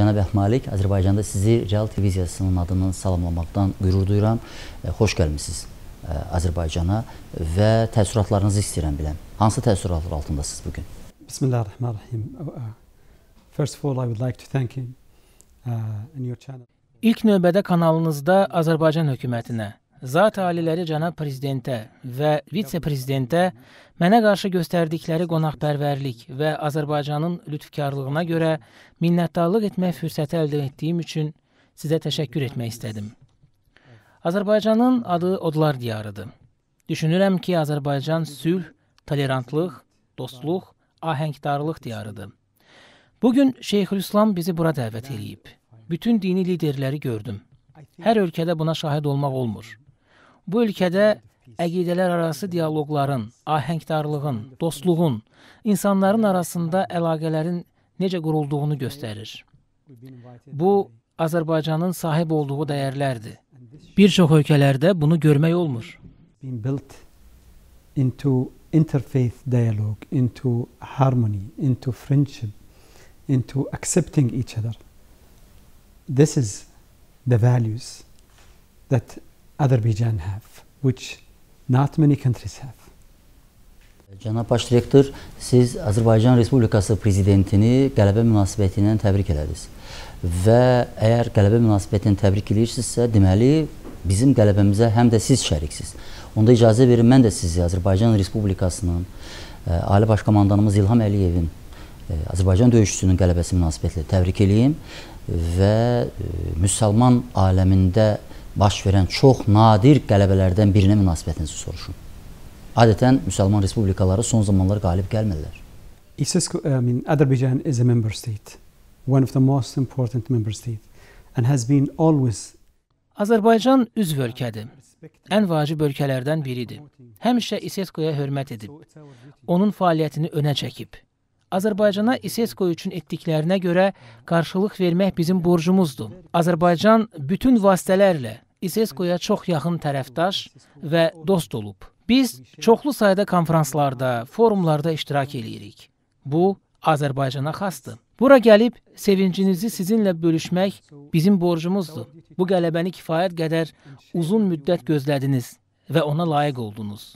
Cənab Əhmalik, Azərbaycanda sizi Real Televiziyasının adından salamlamaqdan qürur duyuram. E, xoş gəlmisiniz e, Azərbaycana və təəssüratlarınızı istəyirəm biləm. Hansı təəssüratlar altındasınız bu gün? Bismillahirrahmanirrahim. Uh, uh, first of all, I would like to thank you uh, in your channel. İlk növbədə kanalınızda Azərbaycan hökumətinə zat aliləri cənab prezidentə və vitse-prezidentə mənə qarşı göstərdikləri qonaqpərvərlik və Azərbaycanın lütfkarlığına görə minnətdarlıq etmək fürsəti əldə etdiyim üçün sizə təşəkkür etmək istədim. Azərbaycanın adı odlar diyarıdır. Düşünürəm ki, Azərbaycan sülh, tolerantlıq, dostluq, ahəngdarlıq diyarıdır. Bu gün Şeyxülislam bizi bura dəvət eləyib. Bütün dini liderləri gördüm. Hər ölkədə buna şahid olmaq olmur. Bu ölkədə əqidələr arası dialoqların, ahəngdarlığın, dostluğun, insanların arasında əlaqələrin necə qurulduğunu göstərir. Bu Azərbaycanın sahib olduğu dəyərlərdir. Bir çox ölkələrdə bunu görmək olmur. into interfaith dialogue, into harmony, into friendship, into accepting each other. This is the values that Azərbaycan have, which not many countries have. Cənab baş direktor, siz Azərbaycan Respublikası prezidentini qələbə münasibəti ilə təbrik elədiniz. Və əgər qələbə münasibətini təbrik eləyirsinizsə, deməli bizim qələbəmizə həm də siz şəriksiniz. Onda icazə verin mən də sizi Azərbaycan Respublikasının ə, e, Ali Baş Komandanımız İlham Əliyevin ə, e, Azərbaycan döyüşçüsünün qələbəsi münasibətlə təbrik eləyim və ə, e, müsəlman aləmində baş verən çox nadir qələbələrdən birinə münasibətinizi soruşun. Adətən müsəlman respublikaları son zamanlar qalib gəlmirlər. ISIS, I mean, Azerbaijan is a member state, one of the most important member state and has been always Azərbaycan üzv ölkədir. Ən vacib ölkələrdən biridir. Həmişə ISESCO-ya hörmət edib, onun fəaliyyətini önə çəkib. Azərbaycana İSESKO üçün etdiklərinə görə qarşılıq vermək bizim borcumuzdur. Azərbaycan bütün vasitələrlə İSESKO-ya çox yaxın tərəfdaş və dost olub. Biz çoxlu sayda konfranslarda, forumlarda iştirak eləyirik. Bu Azərbaycana xasdır. Bura gəlib sevincinizi sizinlə bölüşmək bizim borcumuzdur. Bu qələbəni kifayət qədər uzun müddət gözlədiniz və ona layiq oldunuz.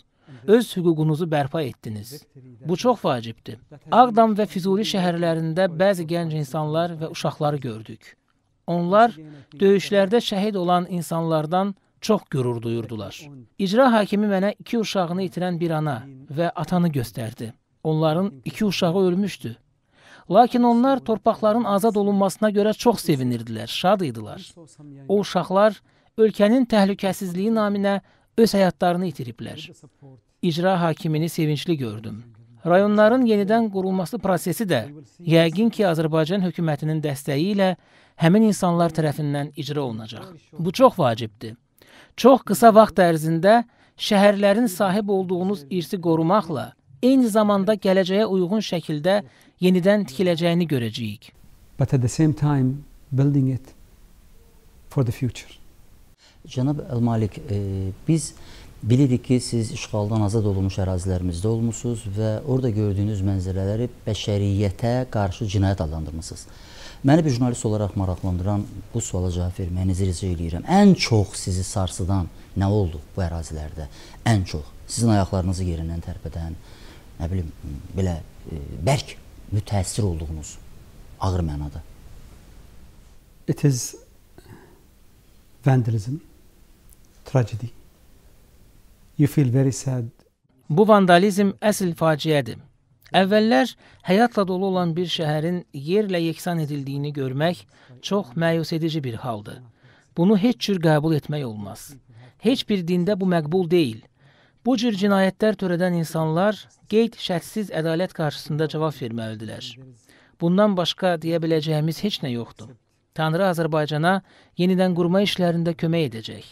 Öz hüququnuzu bərpa etdiniz. Bu çox vacibdir. Ağdam və Füzuli şəhərlərində bəzi gənc insanlar və uşaqları gördük. Onlar döyüşlərdə şəhid olan insanlardan çox qürur duyurdular. İcra hakimi mənə iki uşağını itirən bir ana və atanı göstərdi. Onların iki uşağı ölmüşdü. Lakin onlar torpaqların azad olunmasına görə çox sevinirdilər, şad idilər. O uşaqlar ölkənin təhlükəsizliyi naminə öz həyatlarını itiriblər. İcra hakimini sevincli gördüm. Rayonların yenidən qurulması prosesi də yəqin ki, Azərbaycan hökumətinin dəstəyi ilə həmin insanlar tərəfindən icra olunacaq. Bu çox vacibdir. Çox qısa vaxt ərzində şəhərlərin sahib olduğunuz irsi qorumaqla eyni zamanda gələcəyə uyğun şəkildə yenidən tikiləcəyini görəcəyik. But at the same time building it for the future. Cənab Əl-Malik, e, biz bilirik ki, siz işğaldan azad olunmuş ərazilərimizdə olmusunuz və orada gördüyünüz mənzərələri bəşəriyyətə qarşı cinayət adlandırmısınız. Məni bir jurnalist olaraq maraqlandıran bu suala cavab verməyinizi rica edirəm. Ən çox sizi sarsıdan nə oldu bu ərazilərdə? Ən çox sizin ayaqlarınızı yerindən tərpədən, nə bilim, belə e, bərk mütəəssir olduğunuz ağır mənada. It is vandalism tragedy. You feel very sad. Bu vandalizm əsl faciədir. Əvvəllər həyatla dolu olan bir şəhərin yerlə yeksan edildiyini görmək çox məyus edici bir haldır. Bunu heç cür qəbul etmək olmaz. Heç bir dində bu məqbul deyil. Bu cür cinayətlər törədən insanlar qeyd şərtsiz ədalət qarşısında cavab verməlidirlər. Bundan başqa deyə biləcəyimiz heç nə yoxdur. Tanrı Azərbaycana yenidən qurma işlərində kömək edəcək.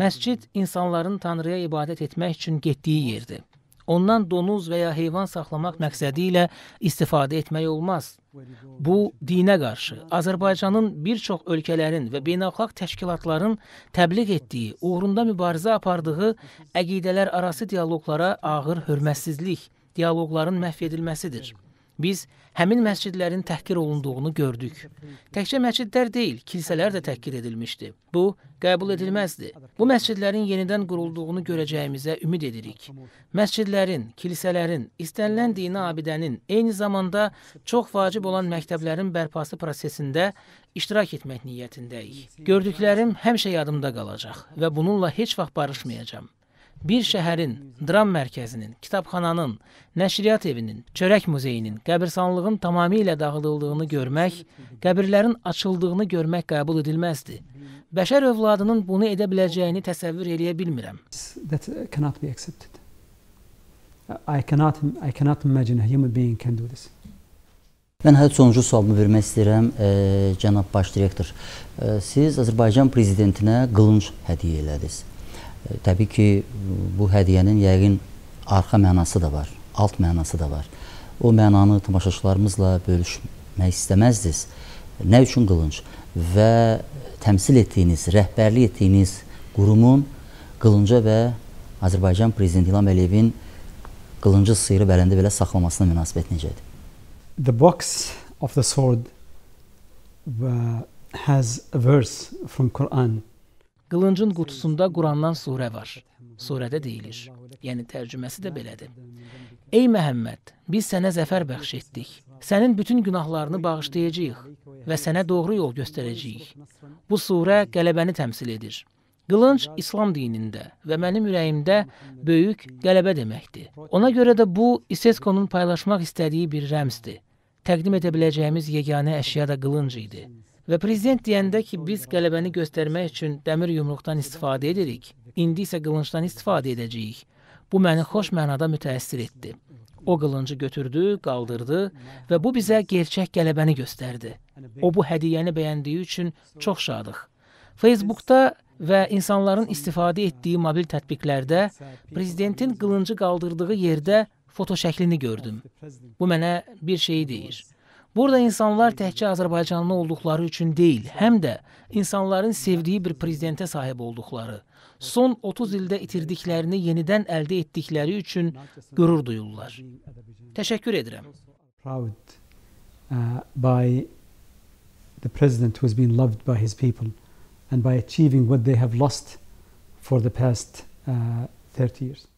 Məscid insanların Tanrıya ibadət etmək üçün getdiyi yerdir. Ondan donuz və ya heyvan saxlamaq məqsədi ilə istifadə etmək olmaz. Bu dinə qarşı Azərbaycanın bir çox ölkələrin və beynəlxalq təşkilatların təbliğ etdiyi, uğrunda mübarizə apardığı əqidələr arası dialoqlara ağır hörmətsizlik, dialoqların məhv edilməsidir. Biz həmin məscidlərin təhqir olunduğunu gördük. Təkcə məscidlər deyil, kilsələr də təhqir edilmişdi. Bu qəbul edilməzdi. Bu məscidlərin yenidən qurulduğunu görəcəyimizə ümid edirik. Məscidlərin, kilsələrin, istənilən dini abidənin, eyni zamanda çox vacib olan məktəblərin bərpası prosesində iştirak etmək niyyətindəyik. Gördüklərim həmişə yadımda qalacaq və bununla heç vaxt barışmayacağam bir şəhərin, dram mərkəzinin, kitabxananın, nəşriyyat evinin, çörək muzeyinin, qəbirsanlığın tamamilə dağıdıldığını görmək, qəbirlərin açıldığını görmək qəbul edilməzdi. Bəşər övladının bunu edə biləcəyini təsəvvür eləyə bilmirəm. That cannot be accepted. I cannot I cannot imagine a human being can do this. Mən hələ sonuncu sualımı vermək istəyirəm, e, cənab baş direktor. E, siz Azərbaycan prezidentinə qılınc hədiyyə elədiniz. E, Təbii ki, e, bu hədiyyənin yəqin arxa mənası da var, alt mənası da var. O mənanı tamaşaçılarımızla bölüşmək istəməzdiniz. Nə üçün qılınc? Və təmsil etdiyiniz, rəhbərlik etdiyiniz qurumun qılınca və Azərbaycan Prezidenti İlham Əliyevin qılıncı sıyırıb əlində belə saxlamasına münasibət necədir? The box of the sword uh, has a verse from Quran Qılıncın qutusunda Qurandan surə var. Surədə deyilir. Yəni tərcüməsi də belədir. Ey Məhəmməd, biz sənə zəfər bəxş etdik. Sənin bütün günahlarını bağışlayacağıq və sənə doğru yol göstərəcəyik. Bu surə qələbəni təmsil edir. Qılınc İslam dinində və mənim ürəyimdə böyük qələbə deməkdir. Ona görə də bu İseskonun paylaşmaq istədiyi bir rəmzdir. Təqdim edə biləcəyimiz yeganə əşya da qılınc idi. Və prezident deyəndə ki, biz qələbəni göstərmək üçün dəmir yumruqdan istifadə edirik, indi isə qılıncdan istifadə edəcəyik. Bu məni xoş mənada mütəəssir etdi. O qılıncı götürdü, qaldırdı və bu bizə gerçək qələbəni göstərdi. O bu hədiyyəni bəyəndiyi üçün çox şadıq. Facebookda və insanların istifadə etdiyi mobil tətbiqlərdə prezidentin qılıncı qaldırdığı yerdə foto şəklini gördüm. Bu mənə bir şeyi deyir. Burada insanlar təkcə Azərbaycanlı olduqları üçün deyil, həm də insanların sevdiyi bir prezidentə sahib olduqları, son 30 ildə itirdiklərini yenidən əldə etdikləri üçün qürur duyurlar. Təşəkkür edirəm. Proud uh, by the president who has been loved by his people and by achieving what they have lost for the past uh, 30 years.